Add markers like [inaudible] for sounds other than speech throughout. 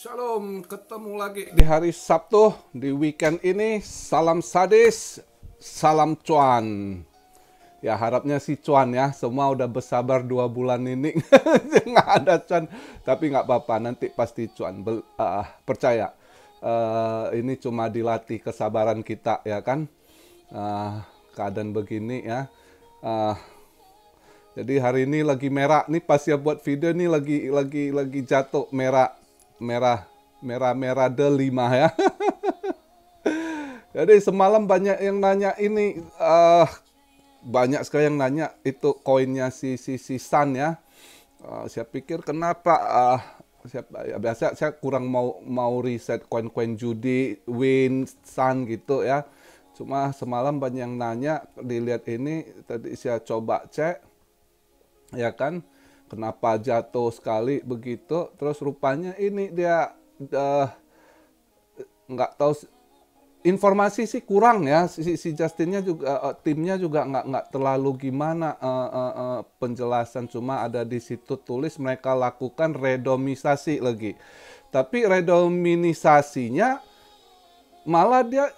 Shalom, ketemu lagi di hari Sabtu di weekend ini. Salam sadis, salam cuan. Ya harapnya si cuan ya, semua udah bersabar dua bulan ini [laughs] nggak ada cuan. Tapi nggak apa-apa, nanti pasti cuan. Bel, uh, percaya, uh, ini cuma dilatih kesabaran kita ya kan. Uh, keadaan begini ya. Uh, jadi hari ini lagi merah nih pas ya buat video nih lagi lagi lagi jatuh merah merah merah merah delima ya. [laughs] Jadi semalam banyak yang nanya ini uh, banyak sekali yang nanya itu koinnya si si si san ya. Uh, saya pikir kenapa uh, saya, ya biasa saya kurang mau mau riset koin-koin judi, win, Sun gitu ya. Cuma semalam banyak yang nanya dilihat ini tadi saya coba cek ya kan kenapa jatuh sekali begitu terus rupanya ini dia uh, nggak tahu informasi sih kurang ya si, si Justinnya juga uh, timnya juga nggak nggak terlalu gimana uh, uh, uh, penjelasan cuma ada di situ tulis mereka lakukan redomisasi lagi tapi redominisasinya malah dia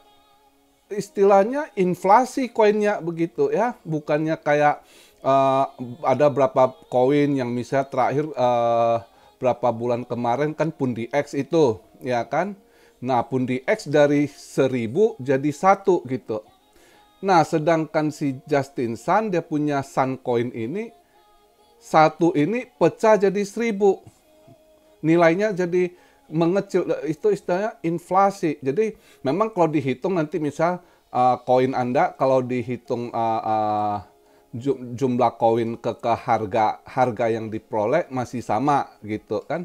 istilahnya inflasi koinnya begitu ya bukannya kayak uh, ada berapa koin yang misalnya terakhir uh, berapa bulan kemarin kan pun di X itu ya kan nah pun di X dari 1000 jadi satu gitu nah sedangkan si Justin Sun dia punya Sun coin ini satu ini pecah jadi 1000 nilainya jadi mengecil itu istilahnya inflasi jadi memang kalau dihitung nanti misal eh, koin uh, anda kalau dihitung uh, uh, jumlah koin ke, ke harga harga yang diperoleh masih sama gitu kan.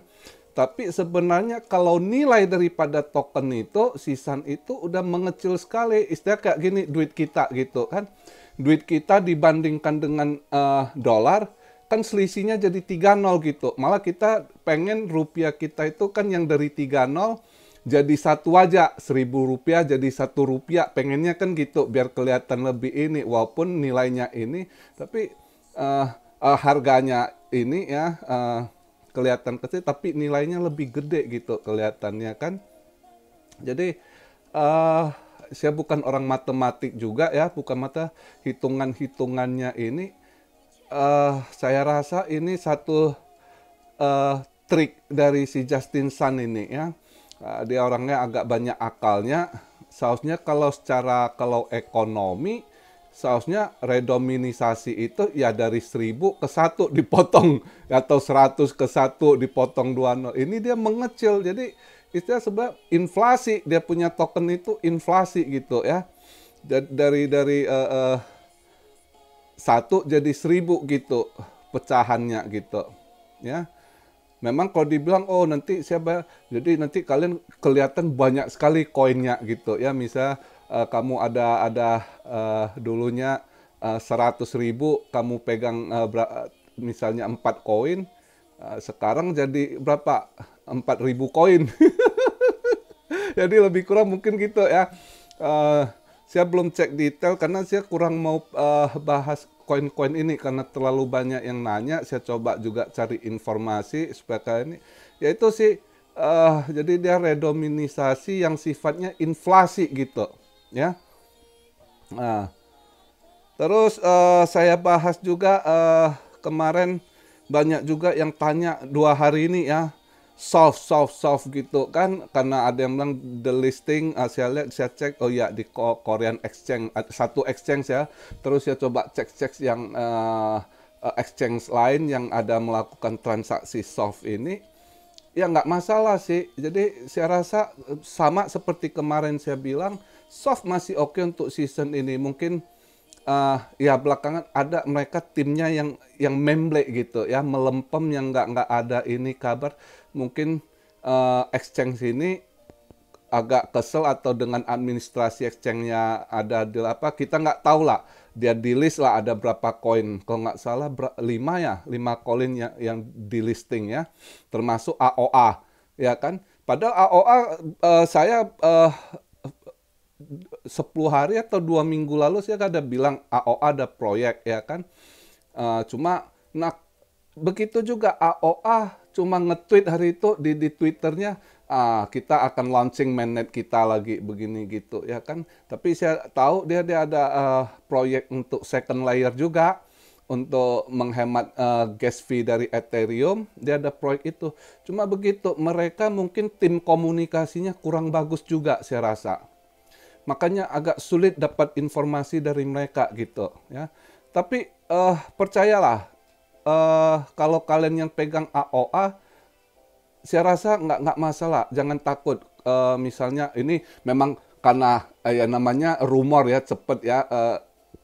Tapi sebenarnya kalau nilai daripada token itu, sisan itu udah mengecil sekali. Istilah kayak gini, duit kita gitu kan. Duit kita dibandingkan dengan uh, dolar, kan selisihnya jadi tiga nol gitu. Malah kita pengen rupiah kita itu kan yang dari tiga nol jadi satu aja seribu rupiah jadi satu rupiah pengennya kan gitu biar kelihatan lebih ini walaupun nilainya ini tapi uh, uh, harganya ini ya uh, kelihatan kecil tapi nilainya lebih gede gitu kelihatannya kan jadi uh, saya bukan orang matematik juga ya bukan mata hitungan hitungannya ini uh, saya rasa ini satu uh, trik dari si Justin Sun ini ya Ah, dia orangnya agak banyak akalnya sausnya kalau secara kalau ekonomi sausnya redominisasi itu ya dari seribu ke satu dipotong [laughs] atau seratus ke satu dipotong dua 20. Ini dia mengecil. Jadi istilah sebab inflasi dia punya token itu inflasi gitu ya. Dari dari uh, uh, satu jadi seribu gitu pecahannya gitu. Ya memang kalau dibilang oh nanti siapa jadi nanti kalian kelihatan banyak sekali koinnya gitu ya misal uh, kamu ada ada uh, dulunya eh, seratus uh, ribu kamu pegang uh, misalnya empat koin uh, sekarang jadi berapa empat ribu koin [laughs] jadi lebih kurang mungkin gitu ya uh, saya belum cek detail karena saya kurang mau uh, bahas koin-koin ini karena terlalu banyak yang nanya saya coba juga cari informasi supaya ini yaitu sih eh, uh, jadi dia redominisasi yang sifatnya inflasi gitu ya nah terus uh, saya bahas juga uh, kemarin banyak juga yang tanya dua hari ini ya soft soft soft gitu kan karena ada yang bilang the listing uh, saya lihat saya cek oh ya di Korean exchange ah, satu exchange ya terus saya coba cek cek yang uh, exchange lain yang ada melakukan transaksi soft ini ya nggak masalah sih jadi saya rasa eh, sama seperti kemarin saya bilang soft masih oke okay untuk season ini mungkin uh, ya belakangan ada mereka timnya yang yang memble gitu ya melempem yang nggak nggak ada ini kabar mungkin uh, exchange ini agak kesel atau dengan administrasi exchange-nya ada di apa kita nggak tahu lah dia di list lah ada berapa koin kalau nggak salah ber, 5 ya lima koin yang, yang di listing ya termasuk AOA ya kan padahal AOA uh, eh, saya uh, 10 hari atau dua minggu lalu sih ada bilang AOA ada proyek ya kan uh, cuma nah begitu juga AOA cuma nge-tweet hari itu di, di twitternya uh, kita akan launching mainnet kita lagi begini gitu ya kan tapi saya tahu dia dia ada uh, proyek untuk second layer juga untuk menghemat uh, gas fee dari Ethereum dia ada proyek itu cuma begitu mereka mungkin tim komunikasinya kurang bagus juga saya rasa makanya agak sulit dapat informasi dari mereka gitu ya tapi uh, percayalah uh, kalau kalian yang pegang AOA saya rasa nggak nggak masalah jangan takut uh, misalnya ini memang karena uh, ya namanya rumor ya cepet ya uh,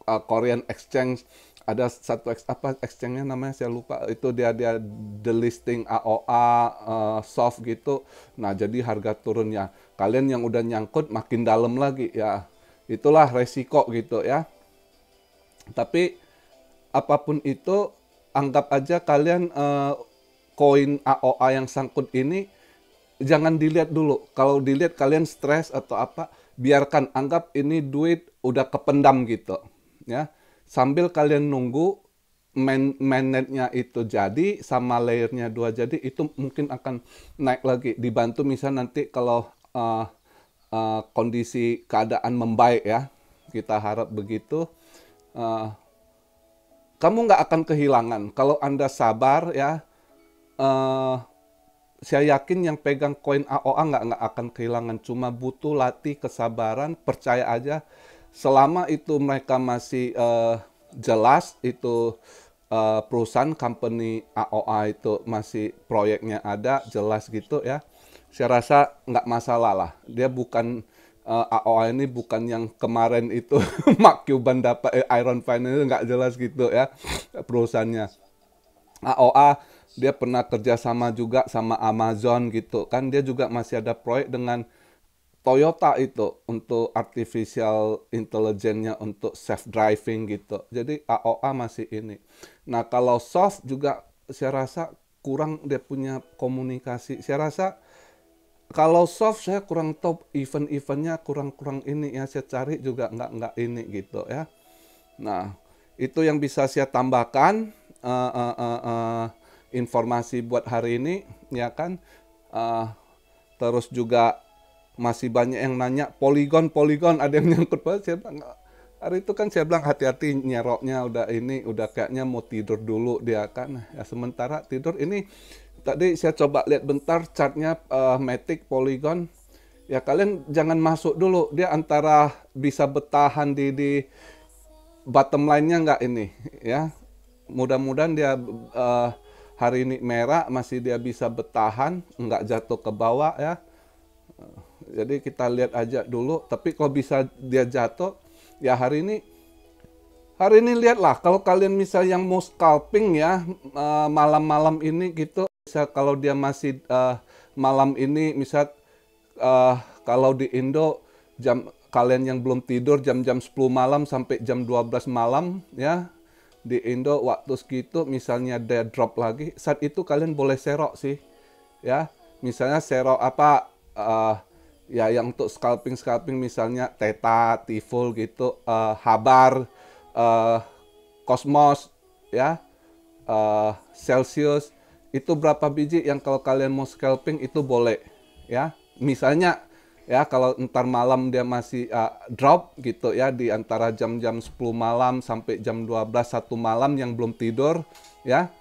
uh, Korean Exchange ada satu ex, apa exchange-nya namanya saya lupa itu dia dia the delisting AOA uh, eh, soft gitu nah jadi harga turunnya kalian yang udah nyangkut makin dalam lagi ya itulah resiko gitu ya tapi apapun itu anggap aja kalian eh, koin uh, AOA yang sangkut ini jangan dilihat dulu kalau dilihat kalian stres atau apa biarkan anggap ini duit udah kependam gitu ya sambil kalian nunggu main itu jadi sama layernya dua jadi itu mungkin akan naik lagi dibantu misal nanti kalau uh, uh, kondisi keadaan membaik ya kita harap begitu uh, kamu nggak akan kehilangan kalau anda sabar ya uh, saya yakin yang pegang koin AOA nggak nggak akan kehilangan cuma butuh latih kesabaran percaya aja selama itu mereka masih uh, jelas itu uh, perusahaan company AOA itu masih proyeknya ada jelas gitu ya saya rasa nggak masalah lah dia bukan uh, eh, AOA ini bukan yang kemarin itu [laughs] Mark Cuban dapat eh, Iron Finance nggak jelas gitu ya perusahaannya AOA dia pernah kerjasama juga sama Amazon gitu kan dia juga masih ada proyek dengan Toyota itu untuk artificial intelligence-nya untuk self driving gitu. Jadi AOA masih ini. Nah, kalau soft juga saya rasa kurang dia punya komunikasi. Saya rasa kalau soft saya kurang top event-eventnya kurang-kurang ini ya saya cari juga nggak nggak ini gitu ya. Nah, itu yang bisa saya tambahkan uh, uh, uh, uh, informasi buat hari ini ya kan. Uh, terus juga masih banyak yang nanya poligon poligon ada yang nyangkut banget saya bilang hari itu kan saya bilang hati-hati nyeroknya udah ini udah kayaknya mau tidur dulu dia kan ya sementara tidur ini tadi saya coba lihat bentar chartnya uh, matic polygon ya kalian jangan masuk dulu dia antara bisa bertahan di di bottom line-nya nggak ini ya mudah-mudahan dia uh, hari ini merah masih dia bisa bertahan nggak jatuh ke bawah ya jadi kita lihat aja dulu, tapi kalau bisa dia jatuh, ya hari ini hari ini lihatlah kalau kalian misal yang mau scalping ya eh, malam-malam ini gitu, bisa kalau dia masih uh, malam ini misal uh, kalau di Indo jam kalian yang belum tidur jam-jam 10 malam sampai jam 12 malam ya di Indo waktu segitu misalnya dia drop lagi saat itu kalian boleh serok sih ya misalnya serok apa uh, ya yang untuk scalping scalping misalnya teta Tiful gitu, uh, Habar, uh, Cosmos ya, uh, Celsius itu berapa biji yang kalau kalian mau scalping itu boleh ya. Misalnya ya kalau ntar malam dia masih uh, drop gitu ya di antara jam-jam 10 malam sampai jam 12 satu malam yang belum tidur ya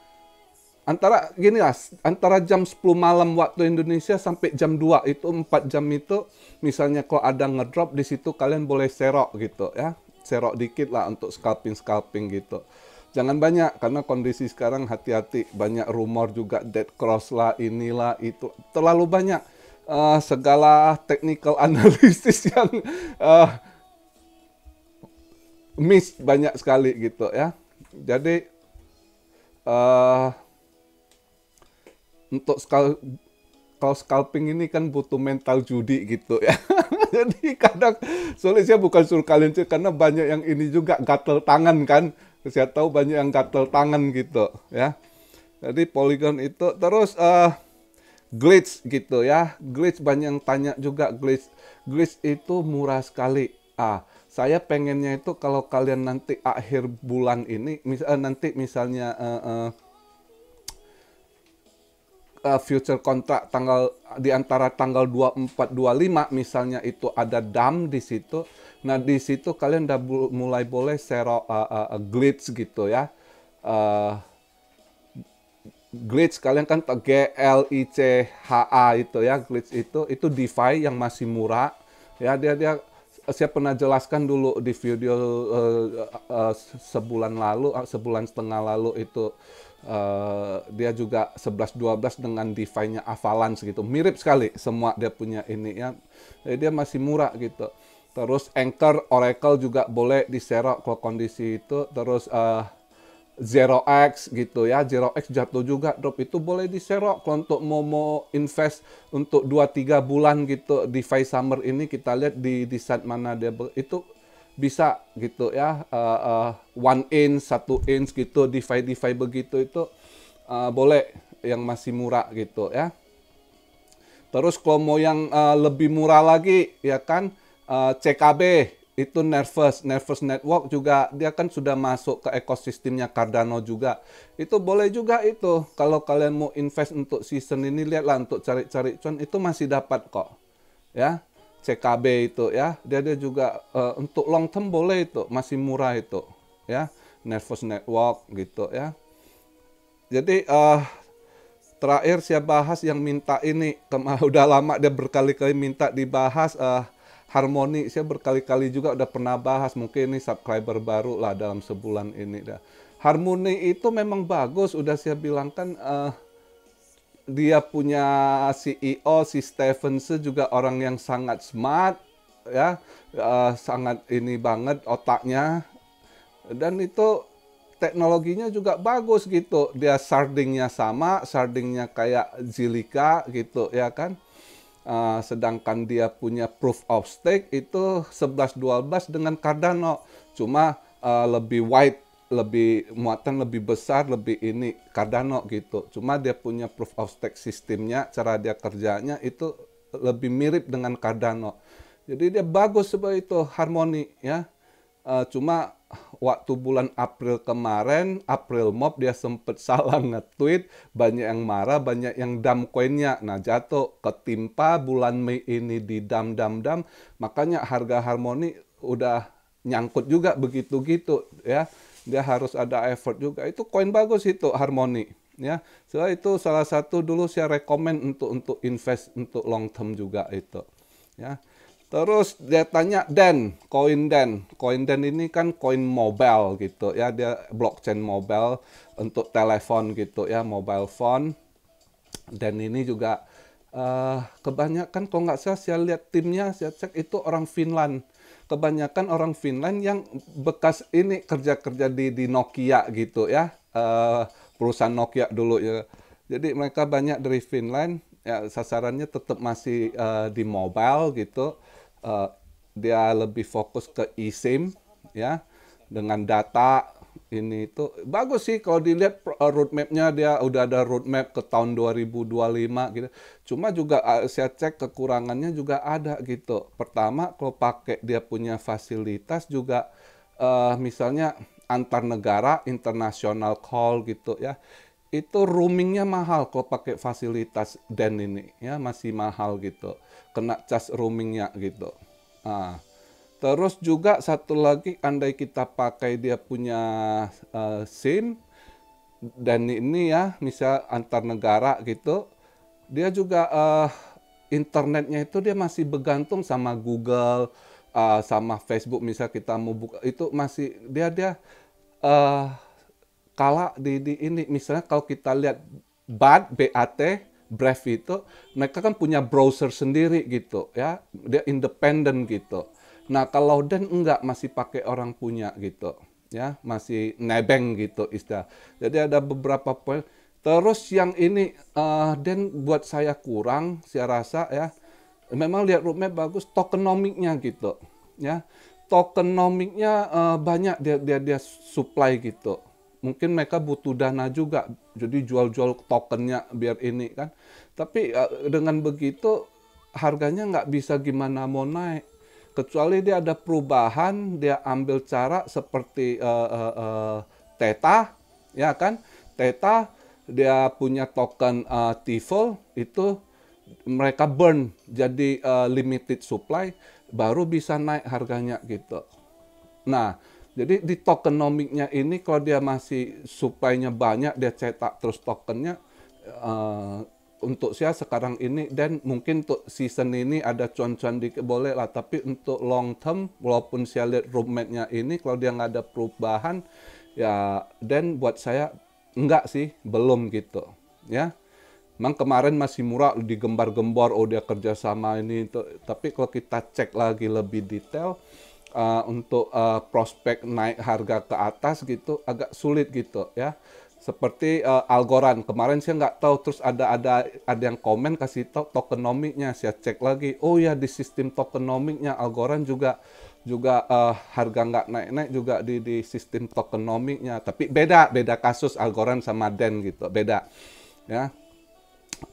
antara gini lah antara jam 10 malam waktu Indonesia sampai jam 2 itu 4 jam itu misalnya kalau ada ngedrop di situ kalian boleh serok gitu ya serok dikit lah untuk scalping scalping gitu jangan banyak karena kondisi sekarang hati-hati banyak rumor juga dead cross lah inilah itu terlalu banyak uh, segala technical [laughs] analysis yang uh, miss banyak sekali gitu ya jadi uh, untuk skal kalau scalping ini kan butuh mental judi gitu ya. [laughs] Jadi kadang sulit saya bukan suruh kalian cek karena banyak yang ini juga gatel tangan kan. Saya tahu banyak yang gatel tangan gitu ya. Jadi polygon itu terus uh, glitch gitu ya. Glitch banyak yang tanya juga glitch. Glitch itu murah sekali. Ah, saya pengennya itu kalau kalian nanti akhir bulan ini mis eh, nanti misalnya uh, uh, uh, future kontrak tanggal di antara tanggal 24 25 misalnya itu ada dam di situ. Nah, di situ kalian udah mulai boleh sero uh, uh, uh, glitch gitu ya. Uh, glitch kalian kan G L I C H A itu ya, glitch itu itu DeFi yang masih murah ya dia dia saya pernah jelaskan dulu di video uh, uh, sebulan lalu, uh, sebulan setengah lalu itu uh, dia juga 11-12 dengan DeFi-nya Avalanche gitu. Mirip sekali semua dia punya ini ya. Jadi dia masih murah gitu. Terus Anchor, Oracle juga boleh diserok kalau kondisi itu. Terus uh, zero x gitu ya zero x jatuh juga drop itu boleh diserok kalau untuk mau mau invest untuk 2-3 bulan gitu di Five Summer ini kita lihat di di saat mana dia ber, itu bisa gitu ya uh, uh, one inch satu inch gitu DeFi DeFi begitu itu uh, boleh yang masih murah gitu ya terus kalau mau yang uh, lebih murah lagi ya kan uh, CKB itu nervous, nervous network juga dia kan sudah masuk ke ekosistemnya Cardano juga. Itu boleh juga itu. Kalau kalian mau invest untuk season ini lihatlah untuk cari-cari cuan itu masih dapat kok. Ya. CKB itu ya. Dia dia juga uh, untuk long term boleh itu, masih murah itu. Ya. Nervous network gitu ya. Jadi uh, terakhir saya bahas yang minta ini [laughs] udah lama dia berkali-kali minta dibahas uh, harmoni saya berkali-kali juga udah pernah bahas mungkin ini subscriber baru lah dalam sebulan ini dah harmoni itu memang bagus udah saya bilang kan uh, dia punya CEO si Stephenson juga orang yang sangat smart ya uh, sangat ini banget otaknya dan itu teknologinya juga bagus gitu dia sardingnya sama sardingnya kayak Zilika gitu ya kan Uh, sedangkan dia punya proof of stake itu 11-12 dengan Cardano. Cuma uh, lebih wide, lebih muatan lebih besar, lebih ini Cardano gitu. Cuma dia punya proof of stake sistemnya, cara dia kerjanya itu lebih mirip dengan Cardano. Jadi dia bagus seperti itu harmoni ya uh, cuma waktu bulan April kemarin, April Mop dia sempet [laughs] salah nge-tweet, banyak yang marah, banyak yang dam koinnya. Nah jatuh ketimpa bulan Mei ini di dam-dam-dam, makanya harga harmoni udah nyangkut juga begitu-gitu ya. Dia harus ada effort juga. Itu koin bagus itu harmoni ya. So itu salah satu dulu saya rekomend untuk untuk invest untuk long term juga itu ya. Terus dia tanya Dan, koin Dan. Koin Dan ini kan koin mobile gitu ya, dia blockchain mobile untuk telepon gitu ya, mobile phone. Dan ini juga uh, kebanyakan kok nggak salah saya lihat timnya, saya cek itu orang Finland. Kebanyakan orang Finland yang bekas ini kerja-kerja di, di Nokia gitu ya, uh, perusahaan Nokia dulu ya. Jadi mereka banyak dari Finland, ya sasarannya tetap masih uh, di mobile gitu uh, dia lebih fokus ke eSIM ya dengan data ini itu bagus sih kalau dilihat eh, roadmapnya dia udah ada roadmap ke tahun 2025 gitu. Cuma juga eh, saya cek kekurangannya juga ada gitu. Pertama kalau pakai dia punya fasilitas juga uh, misalnya antar negara international call gitu ya itu roomingnya mahal kok pakai fasilitas den ini ya masih mahal gitu kena cas roomingnya gitu ah terus juga satu lagi andai kita pakai dia punya uh, SIM dan ini ya misal antar negara gitu dia juga uh, internetnya itu dia masih bergantung sama Google uh, sama Facebook misal kita mau buka itu masih dia dia uh, kala di, di ini misalnya kalau kita lihat BAT BAT Brave itu mereka kan punya browser sendiri gitu ya dia independen gitu nah kalau Dan enggak masih pakai orang punya gitu ya masih nebeng gitu istilah jadi ada beberapa poin terus yang ini uh, Dan buat saya kurang saya rasa ya memang lihat roadmap bagus tokenomiknya gitu ya tokenomiknya uh, banyak dia dia dia supply gitu mungkin mereka butuh dana juga jadi jual-jual tokennya biar ini kan tapi eh, dengan begitu harganya nggak bisa gimana mau naik kecuali dia ada perubahan dia ambil cara seperti uh, eh, uh, eh, uh, Teta ya kan Teta dia punya token uh, itu mereka burn jadi uh, limited supply baru bisa naik harganya gitu nah jadi di tokenomiknya ini kalau dia masih supply banyak, dia cetak terus tokennya, uh, untuk saya sekarang ini dan mungkin untuk season ini ada cuan-cuan dikit boleh lah tapi untuk long term walaupun saya lihat roadmapnya nya ini kalau dia nggak ada perubahan ya dan buat saya enggak sih belum gitu ya Memang kemarin masih murah digembar gembar oh dia kerja sama ini tapi kalau kita cek lagi lebih detail uh, untuk uh, prospek naik harga ke atas gitu agak sulit gitu ya seperti uh, Algorand kemarin saya nggak tahu terus ada ada ada yang komen kasih tahu tokenomiknya saya cek lagi oh ya di sistem tokenomiknya Algorand juga juga uh, harga nggak naik-naik juga di di sistem tokenomiknya tapi beda beda kasus Algorand sama Den gitu beda ya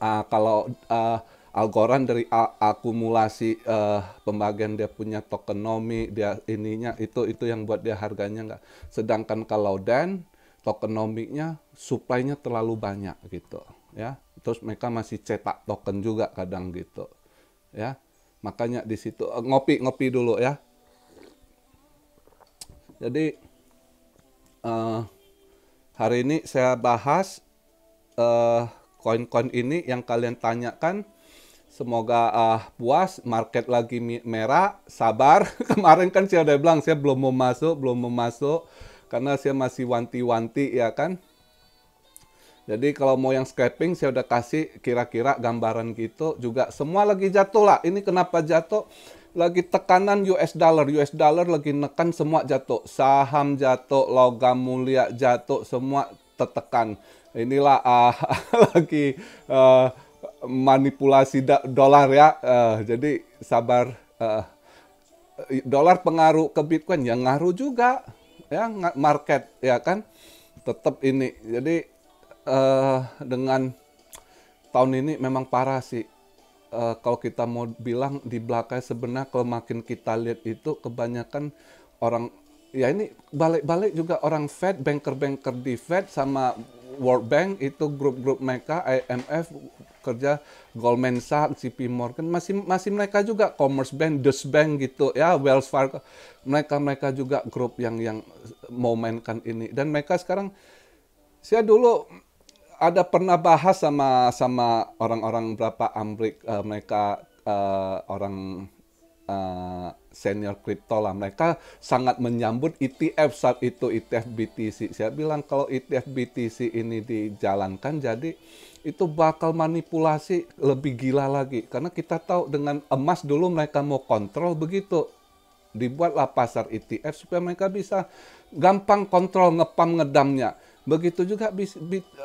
uh, kalau uh, Algorand dari akumulasi uh, pembagian dia punya tokenomi dia ininya itu itu yang buat dia harganya nggak. Sedangkan kalau Dan tokenomiknya supply-nya terlalu banyak gitu ya. Terus mereka masih cetak token juga kadang gitu ya. Makanya di situ uh, ngopi ngopi dulu ya. Jadi uh, hari ini saya bahas koin-koin uh, ini yang kalian tanyakan Semoga uh, puas, market lagi merah, sabar. [laughs] Kemarin kan saya udah bilang saya belum mau masuk, belum mau masuk karena saya masih wanti-wanti ya kan. Jadi kalau mau yang scraping saya udah kasih kira-kira gambaran gitu juga. Semua lagi jatuh lah. Ini kenapa jatuh? Lagi tekanan US dollar, US dollar lagi nekan semua jatuh. Saham jatuh, logam mulia jatuh, semua tertekan. Inilah uh, [laughs] lagi uh, manipulasi dolar ya. Uh, jadi sabar uh, dolar pengaruh ke Bitcoin yang ngaruh juga ya market ya kan tetap ini. Jadi uh, dengan tahun ini memang parah sih. Uh, kalau kita mau bilang di belakang sebenarnya kalau makin kita lihat itu kebanyakan orang ya ini balik-balik juga orang Fed, banker-banker di Fed sama World Bank itu grup-grup mereka IMF kerja Goldman Sachs, JP Morgan masih masih mereka juga Commerce Bank, Deutsche Bank gitu ya, Wells Fargo mereka mereka juga grup yang yang mau mainkan ini dan mereka sekarang saya dulu ada pernah bahas sama sama orang-orang berapa Amrik uh, mereka uh, orang Eh, senior kripto lah. Mereka sangat menyambut ETF saat itu ETF BTC. Saya bilang kalau ETF BTC ini dijalankan jadi itu bakal manipulasi lebih gila lagi karena kita tahu dengan emas dulu mereka mau kontrol begitu dibuatlah pasar ETF supaya mereka bisa gampang kontrol ngepam ngedamnya Begitu juga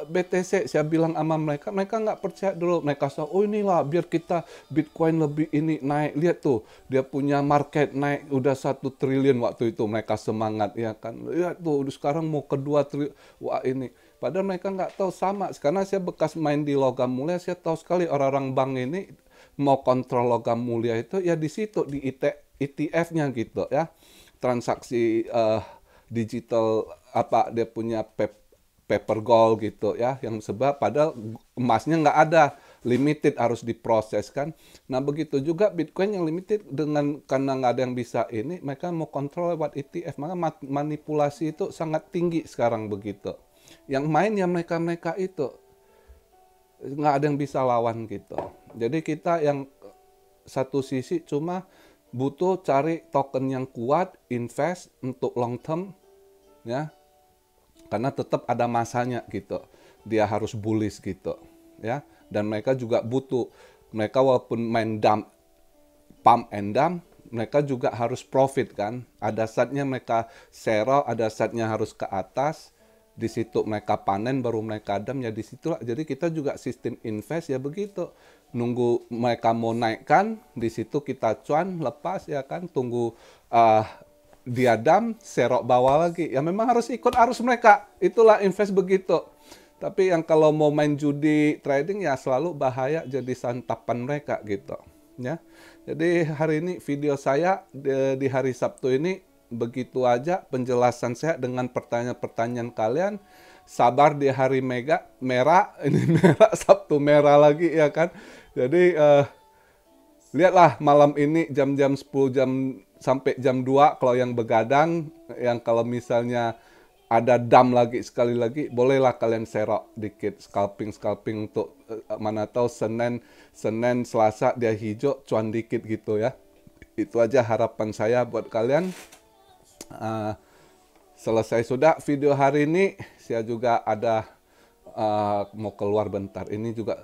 BTC saya bilang sama mereka, mereka nggak percaya dulu. Mereka so, oh inilah biar kita Bitcoin lebih ini naik. Lihat tuh, dia punya market naik udah satu triliun waktu itu. Mereka semangat ya kan. Lihat tuh, udah sekarang mau kedua triliun. Wah ini. Padahal mereka nggak tahu sama. Karena saya bekas main di logam mulia, saya tahu sekali orang-orang bank ini mau kontrol logam mulia itu ya di situ di ETF-nya gitu ya transaksi uh, digital apa dia punya pep paper gold gitu ya yang sebab padahal emasnya nggak ada limited harus diproses kan nah begitu juga bitcoin yang limited dengan karena nggak ada yang bisa ini mereka mau kontrol lewat ETF maka manipulasi itu sangat tinggi sekarang begitu yang main ya mereka mereka itu nggak ada yang bisa lawan gitu jadi kita yang satu sisi cuma butuh cari token yang kuat invest untuk long term ya karena tetap ada masanya gitu dia harus bullish gitu ya dan mereka juga butuh mereka walaupun main dump pump and dump mereka juga harus profit kan ada saatnya mereka sero ada saatnya harus ke atas di situ mereka panen baru mereka adem ya di situ jadi kita juga sistem invest ya begitu nunggu mereka mau naikkan di situ kita cuan lepas ya kan tunggu uh, diadam, serok bawah lagi. Ya memang harus ikut arus mereka. Itulah invest begitu. Tapi yang kalau mau main judi trading ya selalu bahaya jadi santapan mereka gitu. Ya. Jadi hari ini video saya di, hari Sabtu ini begitu aja penjelasan saya dengan pertanyaan-pertanyaan kalian. Sabar di hari mega merah [laughs] ini merah Sabtu merah lagi ya kan. Jadi uh, lihatlah malam ini jam-jam 10 jam sampai jam 2 kalau yang begadang yang kalau misalnya ada dam lagi sekali lagi bolehlah kalian serok dikit scalping scalping untuk uh, mana tahu Senin Senin Selasa dia hijau cuan dikit gitu ya itu aja harapan saya buat kalian uh, selesai sudah video hari ini saya juga ada uh, mau keluar bentar ini juga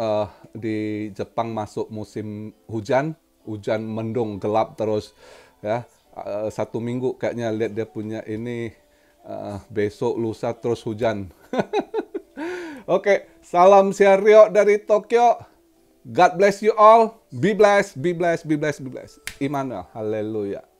uh, di Jepang masuk musim hujan hujan mendung gelap terus ya uh, satu minggu kayaknya lihat dia punya ini uh, besok lusa terus hujan. [laughs] Oke, okay. salam Rio dari Tokyo. God bless you all. Be blessed, be blessed, be blessed, be blessed. Immanuel, haleluya.